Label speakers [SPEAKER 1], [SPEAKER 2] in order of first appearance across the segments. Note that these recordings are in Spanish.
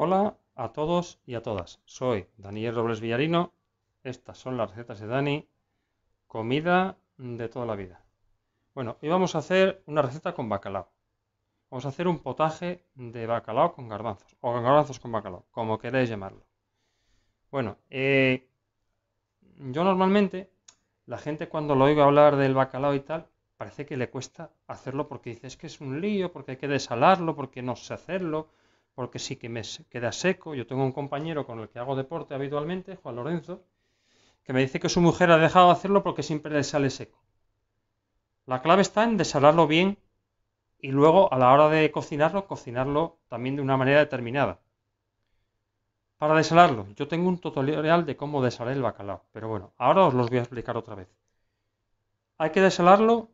[SPEAKER 1] Hola a todos y a todas. Soy Daniel Robles Villarino. Estas son las recetas de Dani. Comida de toda la vida. Bueno, hoy vamos a hacer una receta con bacalao. Vamos a hacer un potaje de bacalao con garbanzos. O garbanzos con bacalao, como queréis llamarlo. Bueno, eh, yo normalmente, la gente cuando lo oigo hablar del bacalao y tal, parece que le cuesta hacerlo porque dice que es un lío, porque hay que desalarlo, porque no sé hacerlo porque sí que me queda seco. Yo tengo un compañero con el que hago deporte habitualmente, Juan Lorenzo, que me dice que su mujer ha dejado de hacerlo porque siempre le sale seco. La clave está en desalarlo bien y luego a la hora de cocinarlo, cocinarlo también de una manera determinada. Para desalarlo, yo tengo un tutorial de cómo desalar el bacalao, pero bueno, ahora os los voy a explicar otra vez. Hay que desalarlo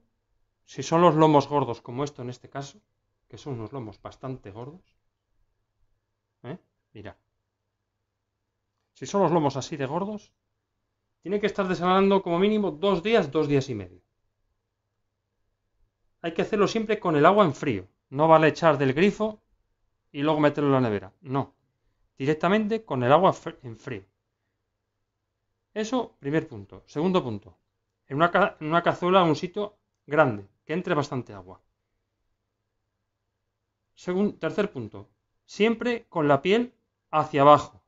[SPEAKER 1] si son los lomos gordos, como esto en este caso, que son unos lomos bastante gordos. Mira. Si son los lomos así de gordos, tiene que estar desalando como mínimo dos días, dos días y medio. Hay que hacerlo siempre con el agua en frío. No vale echar del grifo y luego meterlo en la nevera. No. Directamente con el agua en frío. Eso, primer punto. Segundo punto. En una, en cazuela, un sitio grande, que entre bastante agua. tercer punto. Siempre con la piel hacia abajo.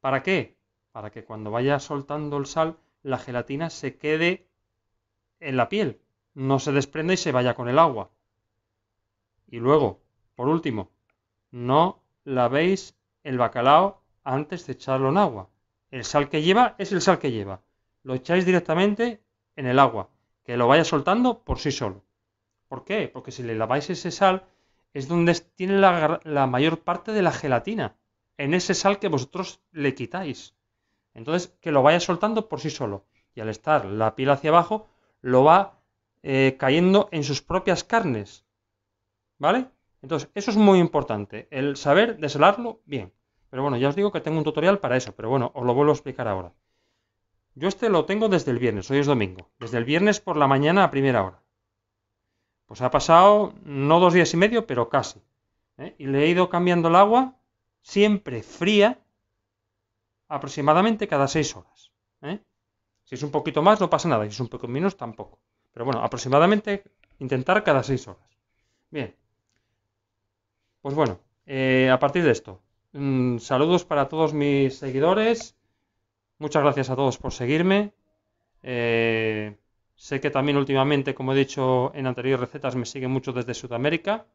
[SPEAKER 1] ¿Para qué? Para que cuando vaya soltando el sal, la gelatina se quede en la piel, no se desprenda y se vaya con el agua. Y luego, por último, no lavéis el bacalao antes de echarlo en agua. El sal que lleva es el sal que lleva. Lo echáis directamente en el agua, que lo vaya soltando por sí solo. ¿Por qué? Porque si le laváis ese sal, es donde tiene la, mayor parte de la gelatina, en ese sal que vosotros le quitáis. Entonces, que lo vaya soltando por sí solo. Y al estar la piel hacia abajo, lo va eh, cayendo en sus propias carnes. ¿Vale? Entonces, eso es muy importante, el saber desalarlo bien. Pero bueno, ya os digo que tengo un tutorial para eso, pero bueno, os lo vuelvo a explicar ahora. Yo este lo tengo desde el viernes, hoy es domingo, desde el viernes por la mañana a primera hora. Pues ha pasado no dos días y medio, pero casi. ¿eh? Y le he ido cambiando el agua siempre fría aproximadamente cada seis horas. ¿eh? Si es un poquito más, no pasa nada. Si es un poco menos, tampoco. Pero bueno, aproximadamente intentar cada seis horas. Bien. Pues bueno, eh, a partir de esto, mm, saludos para todos mis seguidores. Muchas gracias a todos por seguirme. Sé que también últimamente, como he dicho en anteriores recetas, me siguen mucho desde Sudamérica,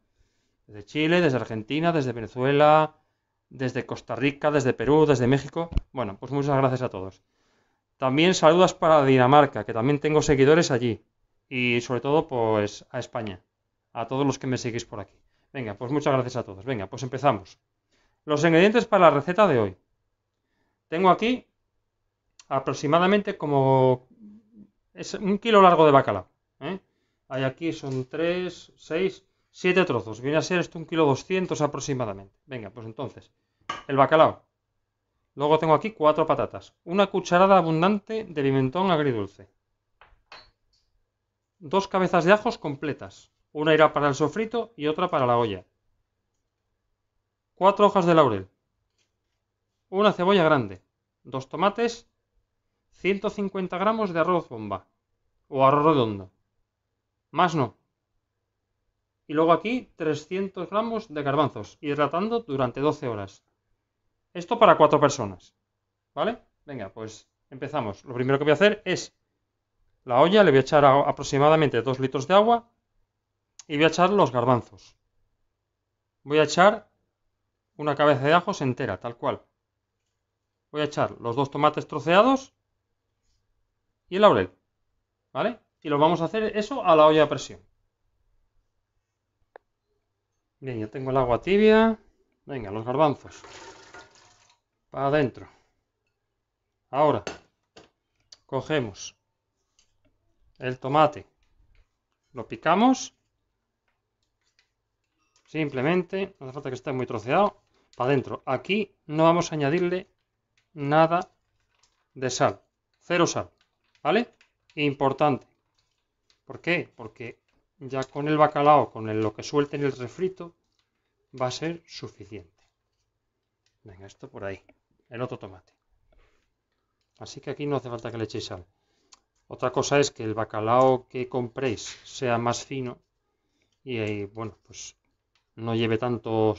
[SPEAKER 1] desde Chile, desde Argentina, desde Venezuela, desde Costa Rica, desde Perú, desde México. Bueno, pues muchas gracias a todos. También saludos para Dinamarca, que también tengo seguidores allí. Y sobre todo, pues a España, a todos los que me seguís por aquí. Venga, pues muchas gracias a todos. Venga, pues empezamos. Los ingredientes para la receta de hoy. Tengo aquí aproximadamente como es un kilo largo de bacalao. ¿eh? Hay aquí, son 3, 6, 7 trozos. Viene a ser esto un kilo 200 aproximadamente. Venga, pues entonces, el bacalao. Luego tengo aquí cuatro patatas. Una cucharada abundante de pimentón agridulce. Dos cabezas de ajos completas. Una irá para el sofrito y otra para la olla. Cuatro hojas de laurel. Una cebolla grande. Dos tomates 150 gramos de arroz bomba o arroz redondo. Más no. Y luego aquí 300 gramos de garbanzos, hidratando durante 12 horas. Esto para cuatro personas. ¿Vale? Venga, pues empezamos. Lo primero que voy a hacer es la olla, le voy a echar aproximadamente 2 litros de agua y voy a echar los garbanzos. Voy a echar una cabeza de ajos entera, tal cual. Voy a echar los dos tomates troceados y el laurel. ¿Vale? Y lo vamos a hacer eso a la olla a presión. Bien, ya tengo el agua tibia. Venga, los garbanzos. Para adentro. Ahora, cogemos el tomate. Lo picamos. Simplemente, no hace falta que esté muy troceado. Para adentro. Aquí no vamos a añadirle nada de sal. Cero sal. ¿Vale? Importante. ¿Por qué? Porque ya con el bacalao, con lo que suelte en el refrito, va a ser suficiente. Venga, esto por ahí. El otro tomate. Así que aquí no hace falta que le echéis sal. Otra cosa es que el bacalao que compréis sea más fino y, eh, bueno, pues no lleve tanto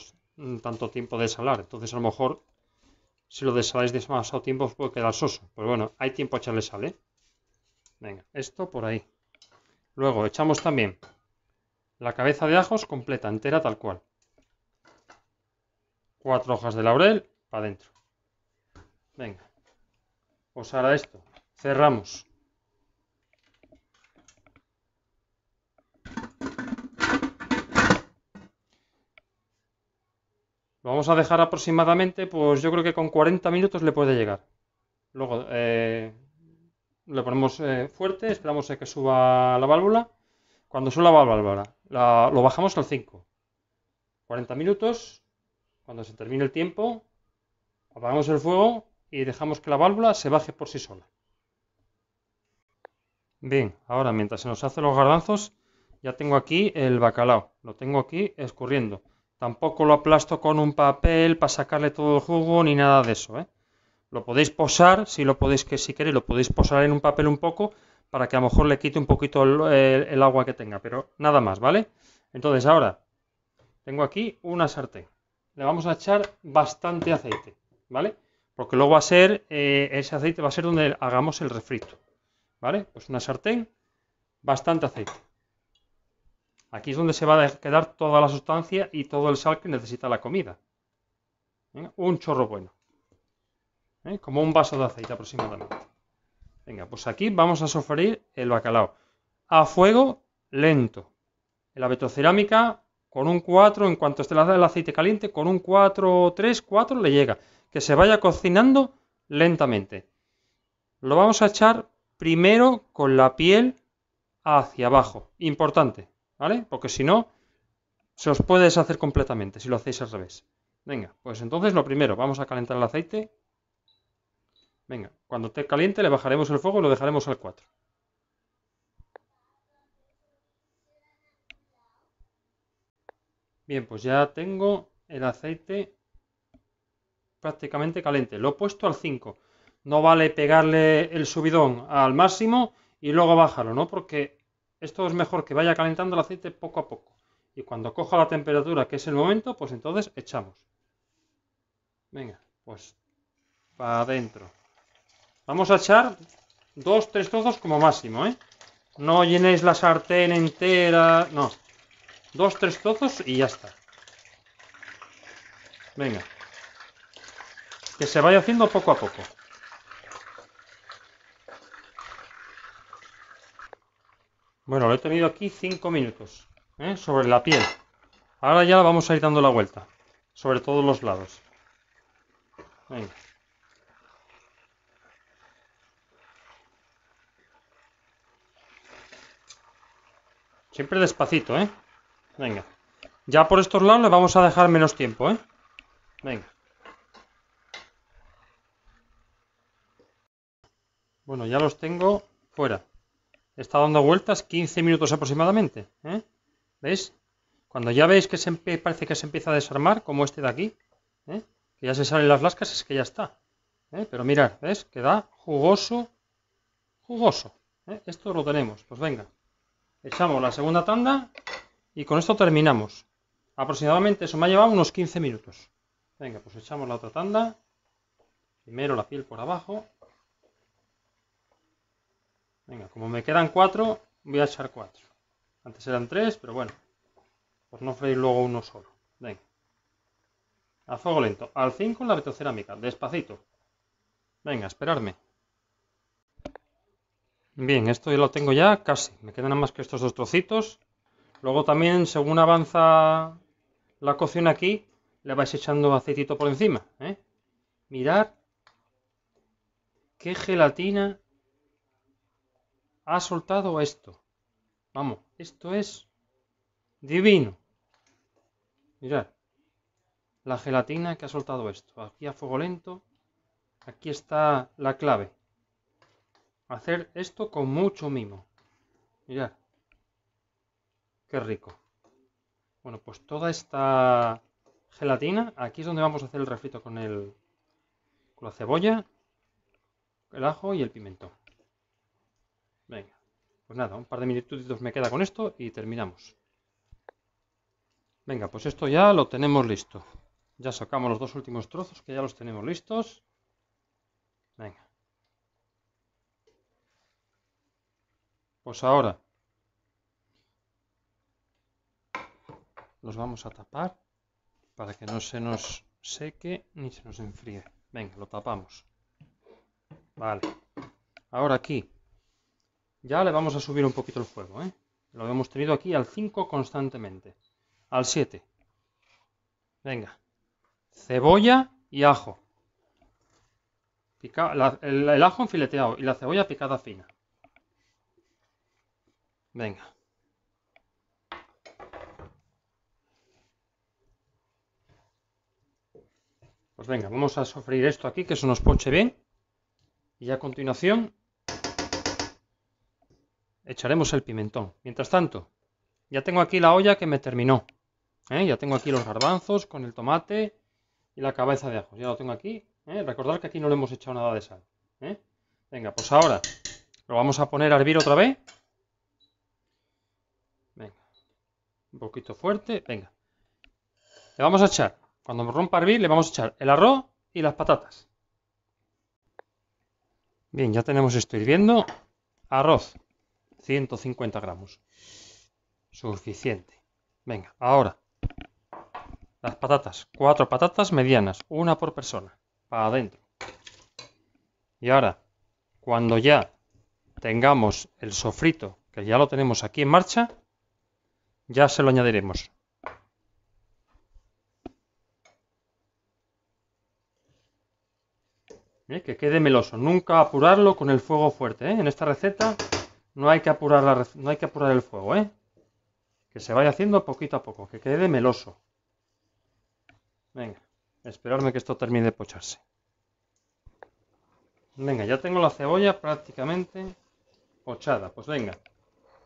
[SPEAKER 1] tiempo de salar. Entonces a lo mejor si lo desaláis demasiado tiempo puede quedar soso. Pues bueno, hay tiempo a echarle sal, ¿eh? Venga, esto por ahí. Luego echamos también la cabeza de ajos completa, entera, tal cual. Cuatro hojas de laurel para adentro. Venga. Os pues hará esto. Cerramos. Lo vamos a dejar aproximadamente, pues yo creo que con 40 minutos le puede llegar. Luego, eh, le ponemos eh, fuerte, esperamos a que suba la válvula. Cuando suba la válvula, lo bajamos al 5. 40 minutos, cuando se termine el tiempo, apagamos el fuego y dejamos que la válvula se baje por sí sola. Bien, ahora mientras se nos hacen los garbanzos, ya tengo aquí el bacalao, lo tengo aquí escurriendo. Tampoco lo aplasto con un papel para sacarle todo el jugo ni nada de eso, ¿eh? Lo podéis posar, si lo podéis que si queréis, lo podéis posar en un papel un poco para que a lo mejor le quite un poquito el, agua que tenga, pero nada más, ¿vale? Entonces ahora tengo aquí una sartén. Le vamos a echar bastante aceite, ¿vale? Porque luego va a ser, eh, ese aceite va a ser donde hagamos el refrito, ¿vale? Pues una sartén, bastante aceite. Aquí es donde se va a quedar toda la sustancia y todo el sal que necesita la comida. Un chorro bueno. ¿eh? como un vaso de aceite aproximadamente. Venga, pues aquí vamos a sofreír el bacalao a fuego lento. En la vetrocerámica con un 4, en cuanto esté el aceite caliente, con un 4, 3, 4 le llega. Que se vaya cocinando lentamente. Lo vamos a echar primero con la piel hacia abajo. Importante, ¿vale? Porque si no, se os puede deshacer completamente si lo hacéis al revés. Venga, pues entonces lo primero, vamos a calentar el aceite Venga, cuando esté caliente le bajaremos el fuego y lo dejaremos al 4. Bien, pues ya tengo el aceite prácticamente caliente. Lo he puesto al 5. No vale pegarle el subidón al máximo y luego bajarlo, ¿no? Porque esto es mejor que vaya calentando el aceite poco a poco. Y cuando coja la temperatura, que es el momento, pues entonces echamos. Venga, pues para adentro. Vamos a echar dos, tres trozos como máximo, ¿eh? No llenéis la sartén entera, no. Dos, tres trozos y ya está. Venga. Que se vaya haciendo poco a poco. Bueno, lo he tenido aquí cinco minutos, ¿eh? sobre la piel. Ahora ya vamos a ir dando la vuelta, sobre todos los lados. Venga. Siempre despacito, ¿eh? Venga. Ya por estos lados le vamos a dejar menos tiempo, ¿eh? Venga. Bueno, ya los tengo fuera. Está dando vueltas 15 minutos aproximadamente. ¿eh? ¿Veis? Cuando ya veis que se parece que se empieza a desarmar, como este de aquí, ¿eh? que ya se salen las lascas, es que ya está. ¿eh? Pero mirad, ¿ves? Queda jugoso, jugoso. ¿eh? Esto lo tenemos. Pues venga. Echamos la segunda tanda y con esto terminamos. Aproximadamente eso me ha llevado unos 15 minutos. Venga, pues echamos la otra tanda. Primero la piel por abajo. Venga, como me quedan cuatro, voy a echar cuatro. Antes eran tres, pero bueno, por no freír luego uno solo. Venga. A fuego lento. Al con la cerámica, Despacito. Venga, esperarme. Bien, esto ya lo tengo ya casi. Me quedan más que estos dos trocitos. Luego también, según avanza la cocción aquí, le vais echando aceitito por encima. ¿eh? Mirad qué gelatina ha soltado esto. Vamos, esto es divino. Mirad la gelatina que ha soltado esto. Aquí a fuego lento, aquí está la clave. Hacer esto con mucho mimo. Mirad. Qué rico. Bueno, pues toda esta gelatina, aquí es donde vamos a hacer el refrito con, el, con la cebolla, el ajo y el pimentón. Venga, pues nada, un par de minutitos me queda con esto y terminamos. Venga, pues esto ya lo tenemos listo. Ya sacamos los dos últimos trozos que ya los tenemos listos. Venga. Pues ahora los vamos a tapar para que no se nos seque ni se nos enfríe. Venga, lo tapamos. Vale. Ahora aquí ya le vamos a subir un poquito el fuego. ¿eh? Lo hemos tenido aquí al 5 constantemente. Al 7. Venga. Cebolla y ajo. el, el ajo enfileteado y la cebolla picada fina. Venga. Pues venga, vamos a sofreír esto aquí, que se nos ponche bien. Y a continuación echaremos el pimentón. Mientras tanto, ya tengo aquí la olla que me terminó. ¿eh? Ya tengo aquí los garbanzos con el tomate y la cabeza de ajo. Ya lo tengo aquí. ¿eh? Recordad que aquí no le hemos echado nada de sal. ¿eh? Venga, pues ahora lo vamos a poner a hervir otra vez. un poquito fuerte, venga. Le vamos a echar, cuando me rompa a hervir, le vamos a echar el arroz y las patatas. Bien, ya tenemos esto hirviendo. Arroz, 150 gramos. Suficiente. Venga, ahora. Las patatas, cuatro patatas medianas, una por persona, para adentro. Y ahora, cuando ya tengamos el sofrito, que ya lo tenemos aquí en marcha, ya se lo añadiremos. Eh, que quede meloso. Nunca apurarlo con el fuego fuerte. Eh. En esta receta no hay que apurar, la no hay que apurar el fuego. ¿eh? Que se vaya haciendo poquito a poco. Que quede meloso. Venga. Esperarme que esto termine de pocharse. Venga, ya tengo la cebolla prácticamente pochada. Pues venga.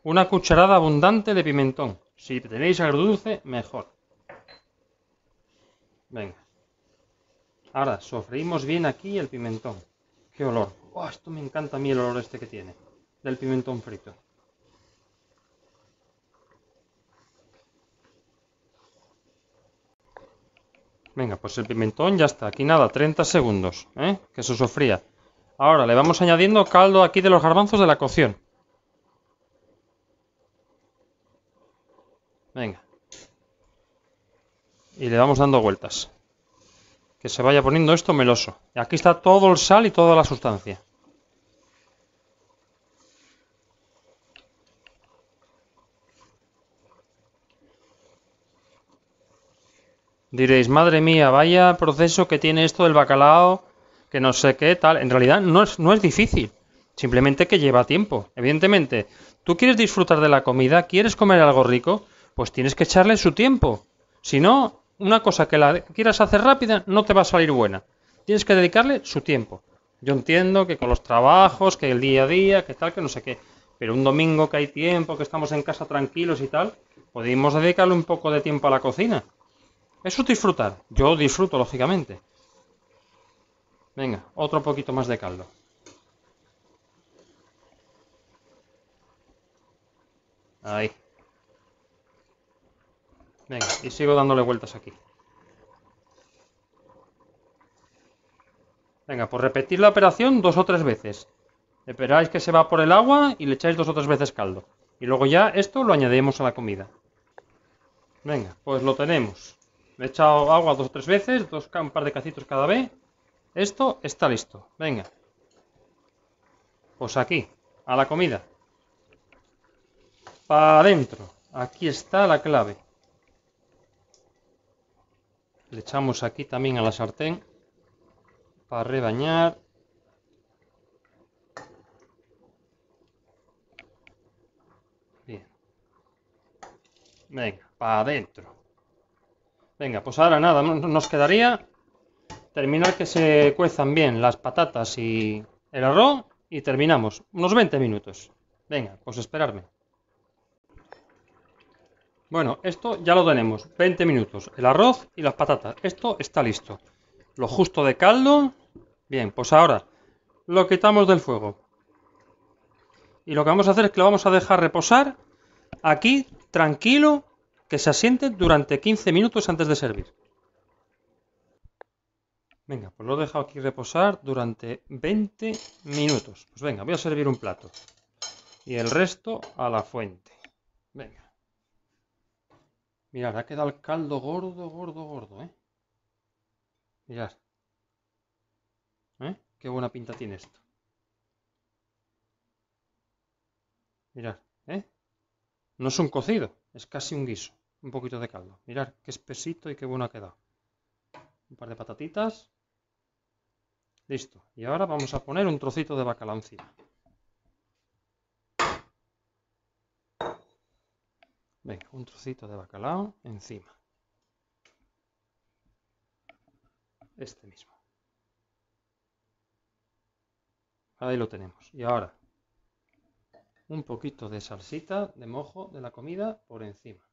[SPEAKER 1] Una cucharada abundante de pimentón. Si tenéis dulce, mejor. Venga. Ahora, sofreímos bien aquí el pimentón. ¡Qué olor! Oh, esto me encanta a mí el olor este que tiene. Del pimentón frito. Venga, pues el pimentón ya está. Aquí nada, 30 segundos, ¿eh? que se sofría. Ahora le vamos añadiendo caldo aquí de los garbanzos de la cocción. Venga. Y le vamos dando vueltas. Que se vaya poniendo esto meloso. Y aquí está todo el sal y toda la sustancia. Diréis, madre mía, vaya proceso que tiene esto del bacalao, que no sé qué, tal. En realidad no es, no es difícil, simplemente que lleva tiempo. Evidentemente, tú quieres disfrutar de la comida, quieres comer algo rico, pues tienes que echarle su tiempo. Si no, una cosa que la quieras hacer rápida no te va a salir buena. Tienes que dedicarle su tiempo. Yo entiendo que con los trabajos, que el día a día, que tal, que no sé qué. Pero un domingo que hay tiempo, que estamos en casa tranquilos y tal, podemos dedicarle un poco de tiempo a la cocina. Eso es disfrutar. Yo disfruto, lógicamente. Venga, otro poquito más de caldo. Ahí. Venga, y sigo dándole vueltas aquí. Venga, pues repetir la operación dos o tres veces. Esperáis que se va por el agua y le echáis dos o tres veces caldo. Y luego ya esto lo añadimos a la comida. Venga, pues lo tenemos. Le he echado agua dos o tres veces, dos un par de cacitos cada vez. Esto está listo. Venga. Pues aquí, a la comida. Para adentro. Aquí está la clave le echamos aquí también a la sartén para rebañar bien venga para adentro venga pues ahora nada nos quedaría terminar que se cuezan bien las patatas y el arroz y terminamos unos 20 minutos venga pues esperarme bueno, esto ya lo tenemos. 20 minutos. El arroz y las patatas. Esto está listo. Lo justo de caldo. Bien, pues ahora lo quitamos del fuego. Y lo que vamos a hacer es que lo vamos a dejar reposar aquí, tranquilo, que se asiente durante 15 minutos antes de servir. Venga, pues lo he dejado aquí reposar durante 20 minutos. Pues venga, voy a servir un plato. Y el resto a la fuente. Venga. Mirad, ha quedado el caldo gordo, gordo, gordo, ¿eh? Mirad. ¿Eh? Qué buena pinta tiene esto. Mirad, ¿eh? No es un cocido, es casi un guiso. Un poquito de caldo. Mirad, qué espesito y qué bueno ha quedado. Un par de patatitas. Listo. Y ahora vamos a poner un trocito de bacalancina. Venga, un trocito de bacalao encima. Este mismo. Ahí lo tenemos. Y ahora, un poquito de salsita de mojo de la comida por encima.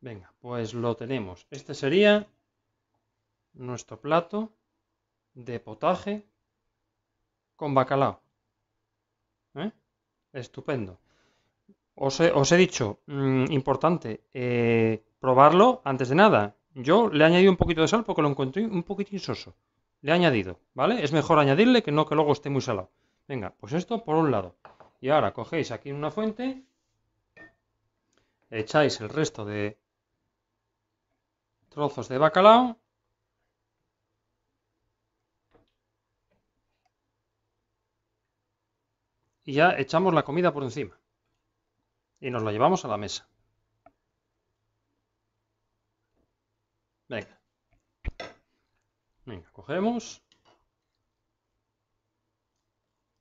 [SPEAKER 1] Venga, pues lo tenemos. Este sería nuestro plato de potaje con bacalao. ¿eh? Estupendo. Os he, dicho, mm, importante, eh, probarlo antes de nada. Yo le he añadido un poquito de sal porque lo encontré un poquitín soso. Le he añadido, ¿vale? Es mejor añadirle que no que luego esté muy salado. Venga, pues esto por un lado. Y ahora cogéis aquí en una fuente, echáis el resto de trozos de bacalao y ya echamos la comida por encima y nos la llevamos a la mesa. Venga. Venga, cogemos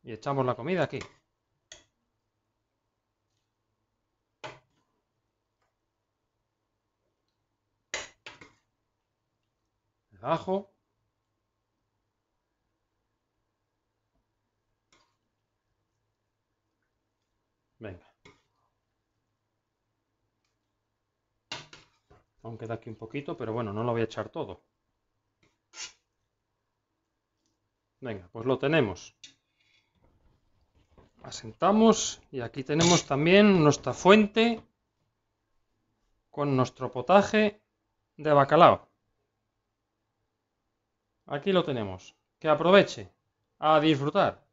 [SPEAKER 1] y echamos la comida aquí. Abajo. Venga. Aún queda aquí un poquito, pero bueno, no lo voy a echar todo. Venga, pues lo tenemos. Asentamos y aquí tenemos también nuestra fuente con nuestro potaje de bacalao. Aquí lo tenemos. Que aproveche a disfrutar.